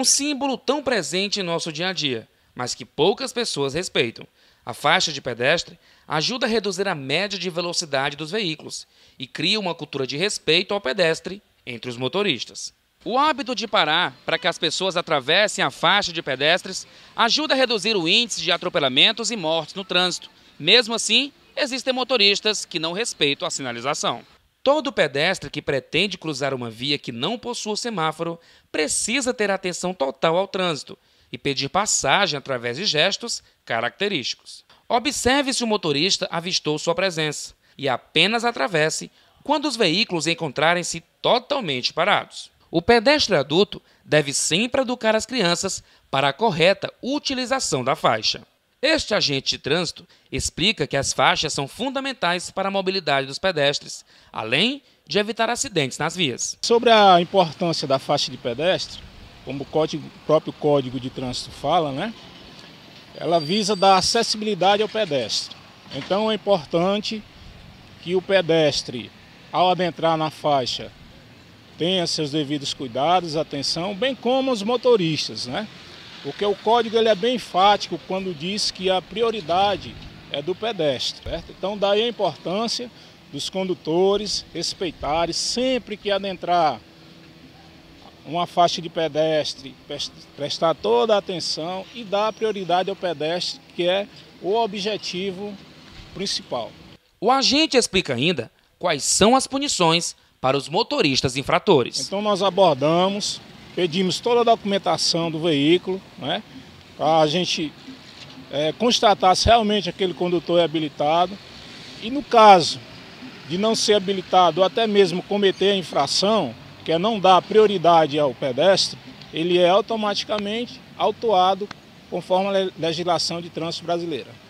um símbolo tão presente em nosso dia a dia, mas que poucas pessoas respeitam. A faixa de pedestre ajuda a reduzir a média de velocidade dos veículos e cria uma cultura de respeito ao pedestre entre os motoristas. O hábito de parar para que as pessoas atravessem a faixa de pedestres ajuda a reduzir o índice de atropelamentos e mortes no trânsito. Mesmo assim, existem motoristas que não respeitam a sinalização. Todo pedestre que pretende cruzar uma via que não possua semáforo precisa ter atenção total ao trânsito e pedir passagem através de gestos característicos. Observe se o motorista avistou sua presença e apenas atravesse quando os veículos encontrarem-se totalmente parados. O pedestre adulto deve sempre educar as crianças para a correta utilização da faixa. Este agente de trânsito explica que as faixas são fundamentais para a mobilidade dos pedestres, além de evitar acidentes nas vias. Sobre a importância da faixa de pedestre, como o, código, o próprio Código de Trânsito fala, né? ela visa dar acessibilidade ao pedestre. Então é importante que o pedestre, ao adentrar na faixa, tenha seus devidos cuidados, atenção, bem como os motoristas, né? Porque o código ele é bem enfático quando diz que a prioridade é do pedestre, certo? Então daí a importância dos condutores respeitarem sempre que adentrar uma faixa de pedestre, prestar toda a atenção e dar prioridade ao pedestre, que é o objetivo principal. O agente explica ainda quais são as punições para os motoristas infratores. Então nós abordamos pedimos toda a documentação do veículo, né, para a gente é, constatar se realmente aquele condutor é habilitado. E no caso de não ser habilitado ou até mesmo cometer a infração, que é não dar prioridade ao pedestre, ele é automaticamente autuado conforme a legislação de trânsito brasileira.